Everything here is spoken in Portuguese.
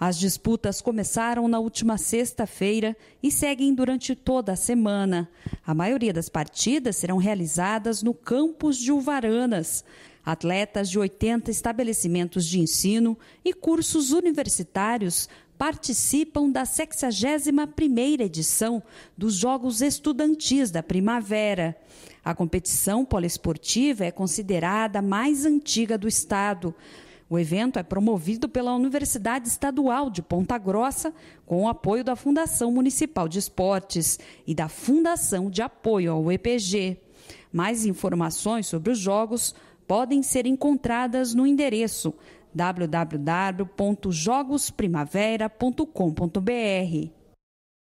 As disputas começaram na última sexta-feira e seguem durante toda a semana. A maioria das partidas serão realizadas no campus de Uvaranas. Atletas de 80 estabelecimentos de ensino e cursos universitários participam da 61ª edição dos Jogos Estudantis da Primavera. A competição poliesportiva é considerada a mais antiga do estado. O evento é promovido pela Universidade Estadual de Ponta Grossa, com o apoio da Fundação Municipal de Esportes e da Fundação de Apoio ao EPG. Mais informações sobre os jogos podem ser encontradas no endereço www.jogosprimavera.com.br.